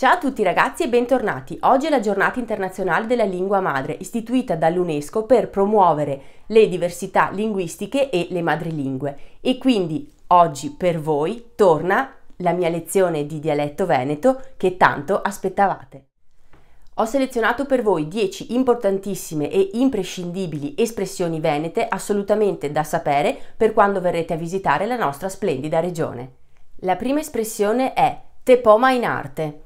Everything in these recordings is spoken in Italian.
Ciao a tutti ragazzi e bentornati. Oggi è la giornata internazionale della lingua madre, istituita dall'UNESCO per promuovere le diversità linguistiche e le madrelingue. E quindi oggi per voi torna la mia lezione di dialetto veneto che tanto aspettavate. Ho selezionato per voi 10 importantissime e imprescindibili espressioni venete assolutamente da sapere per quando verrete a visitare la nostra splendida regione. La prima espressione è te poma in arte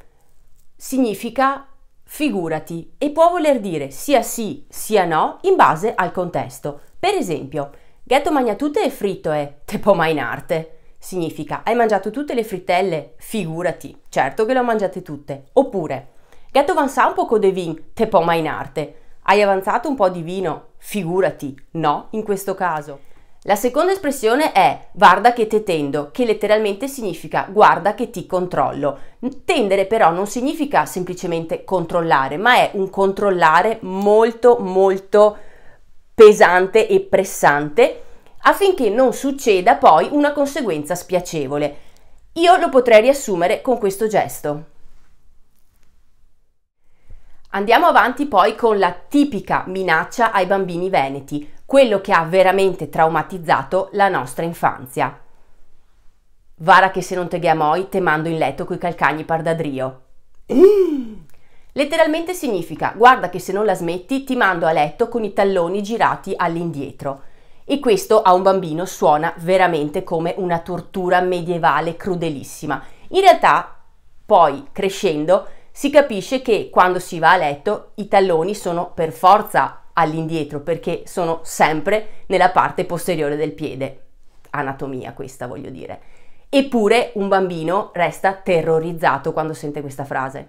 significa figurati e può voler dire sia sì sia no in base al contesto. Per esempio, ghetto magna tutte e fritto è te può mai in arte. Significa hai mangiato tutte le frittelle? Figurati, certo che le ho mangiate tutte. Oppure, ghetto vansa un po' de vin, te può mai in arte. Hai avanzato un po' di vino? Figurati, no in questo caso. La seconda espressione è guarda che te tendo, che letteralmente significa guarda che ti controllo. Tendere però non significa semplicemente controllare, ma è un controllare molto molto pesante e pressante affinché non succeda poi una conseguenza spiacevole. Io lo potrei riassumere con questo gesto. Andiamo avanti poi con la tipica minaccia ai bambini veneti quello che ha veramente traumatizzato la nostra infanzia. Vara che se non te ghiamoi te mando in letto coi calcagni pardadrio. Letteralmente significa guarda che se non la smetti ti mando a letto con i talloni girati all'indietro. E questo a un bambino suona veramente come una tortura medievale crudelissima. In realtà, poi crescendo, si capisce che quando si va a letto i talloni sono per forza all'indietro perché sono sempre nella parte posteriore del piede. Anatomia questa voglio dire. Eppure un bambino resta terrorizzato quando sente questa frase.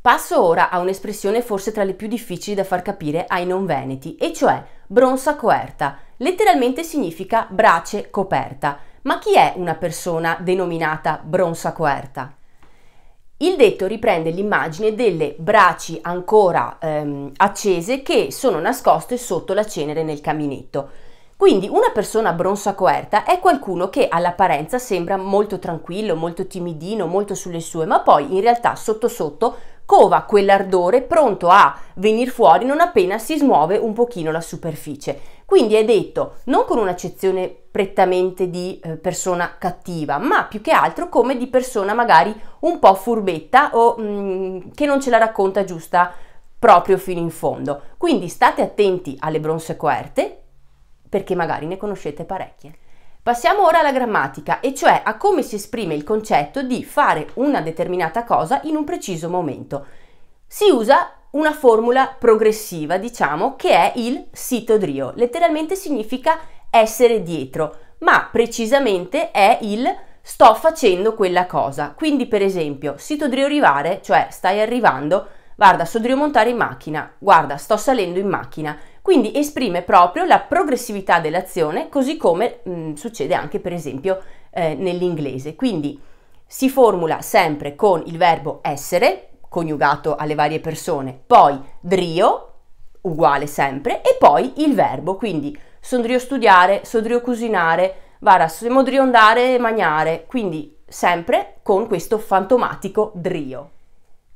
Passo ora a un'espressione forse tra le più difficili da far capire ai non veneti, e cioè bronza coerta. Letteralmente significa brace coperta. Ma chi è una persona denominata bronza coerta? Il detto riprende l'immagine delle braci ancora ehm, accese che sono nascoste sotto la cenere nel caminetto. Quindi una persona bronza coerta è qualcuno che all'apparenza sembra molto tranquillo, molto timidino, molto sulle sue, ma poi in realtà sotto sotto cova quell'ardore pronto a venire fuori non appena si smuove un pochino la superficie. Quindi è detto non con un'accezione prettamente di eh, persona cattiva, ma più che altro come di persona magari un po' furbetta o mh, mm, che non ce la racconta giusta proprio fino in fondo. Quindi state attenti alle bronze coerte perché magari ne conoscete parecchie. Passiamo ora alla grammatica, e cioè a come si esprime il concetto di fare una determinata cosa in un preciso momento. Si usa una formula progressiva, diciamo, che è il sitodrio. Letteralmente significa essere dietro, ma precisamente è il sto facendo quella cosa. Quindi, per esempio, sitodrio arrivare, cioè stai arrivando, guarda, sodrio montare in macchina, guarda, sto salendo in macchina. Quindi esprime proprio la progressività dell'azione, così come mh, mm, succede anche per esempio eh, nell'inglese. Quindi si formula sempre con il verbo essere, coniugato alle varie persone, poi drio, uguale sempre, e poi il verbo, quindi sondrio studiare, sondrio cucinare, vara semodrio andare e mangiare, quindi sempre con questo fantomatico drio.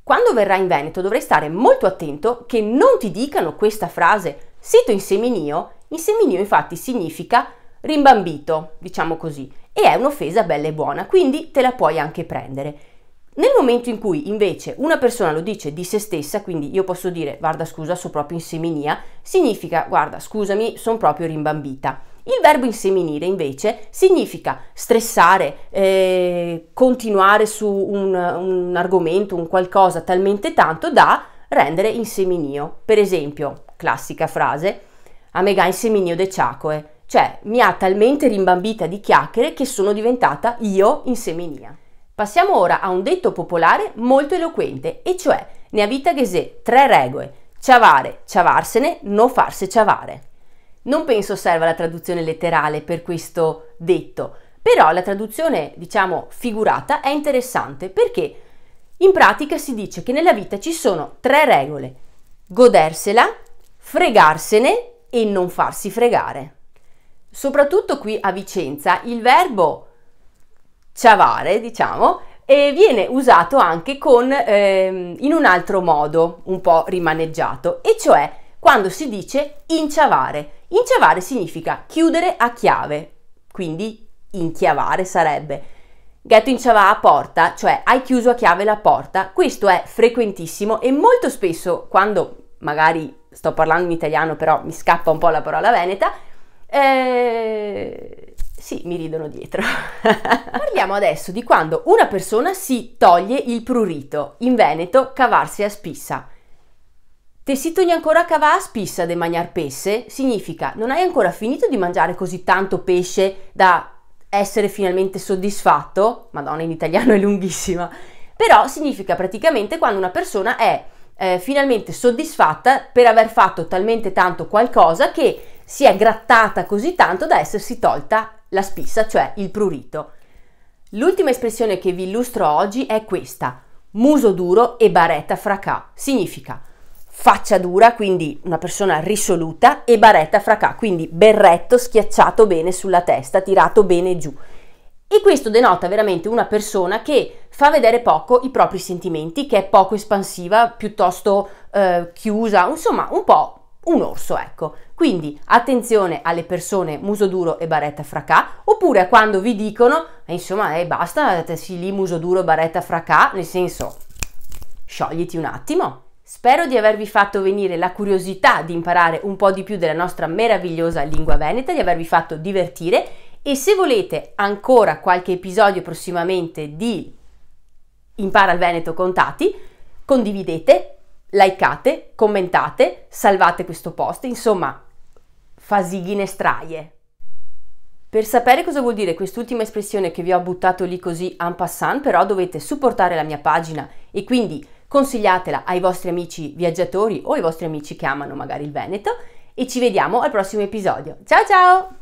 Quando verrai in Veneto dovrai stare molto attento che non ti dicano questa frase Sito in seminio, in seminio infatti significa rimbambito, diciamo così, e è un'offesa bella e buona, quindi te la puoi anche prendere. Nel momento in cui invece una persona lo dice di se stessa, quindi io posso dire guarda scusa, sono proprio in seminia, significa guarda scusami, sono proprio rimbambita. Il verbo inseminire invece significa stressare, eh, continuare su un, un argomento, un qualcosa talmente tanto da rendere inseminio. Per esempio, classica frase, a me gai seminio de ciacoe, cioè mi ha talmente rimbambita di chiacchiere che sono diventata io in seminia. Passiamo ora a un detto popolare molto eloquente, e cioè ne ha avita ghese tre regole, ciavare, ciavarsene, no farse ciavare. Non penso serva la traduzione letterale per questo detto, però la traduzione, diciamo, figurata è interessante perché in pratica si dice che nella vita ci sono tre regole: godersela, fregarsene e non farsi fregare. Soprattutto qui a Vicenza il verbo ciavare, diciamo, e viene usato anche con, ehm, in un altro modo, un po' rimaneggiato, e cioè quando si dice inciavare. Inciavare significa chiudere a chiave, quindi inchiavare sarebbe. Ghetto inciava a porta, cioè hai chiuso a chiave la porta. Questo è frequentissimo e molto spesso quando magari sto parlando in italiano, però mi scappa un po' la parola veneta. Eh, sì, mi ridono dietro. Parliamo adesso di quando una persona si toglie il prurito, in Veneto cavarsi a spissa. Te si toglie ancora cavà a spissa de mangiar pesce significa non hai ancora finito di mangiare così tanto pesce da essere finalmente soddisfatto, madonna in italiano è lunghissima, però significa praticamente quando una persona è eh, finalmente soddisfatta per aver fatto talmente tanto qualcosa che si è grattata così tanto da essersi tolta la spissa, cioè il prurito. L'ultima espressione che vi illustro oggi è questa, muso duro e baretta fracà. Significa faccia dura, quindi una persona risoluta, e baretta fracà, quindi berretto schiacciato bene sulla testa, tirato bene giù. E questo denota veramente una persona che fa vedere poco i propri sentimenti, che è poco espansiva, piuttosto eh, chiusa, insomma un po' un orso, ecco. Quindi attenzione alle persone muso duro e baretta fracà, oppure a quando vi dicono, eh, insomma, eh, basta, sì lì muso duro e baretta fracà, nel senso, sciogliti un attimo. Spero di avervi fatto venire la curiosità di imparare un po' di più della nostra meravigliosa lingua veneta, di avervi fatto divertire e se volete ancora qualche episodio prossimamente di Impara il Veneto Contati, condividete, likeate, commentate, salvate questo post, insomma, fasighine straie. Per sapere cosa vuol dire quest'ultima espressione che vi ho buttato lì così en passant, però dovete supportare la mia pagina e quindi consigliatela ai vostri amici viaggiatori o ai vostri amici che amano magari il Veneto e ci vediamo al prossimo episodio. Ciao ciao!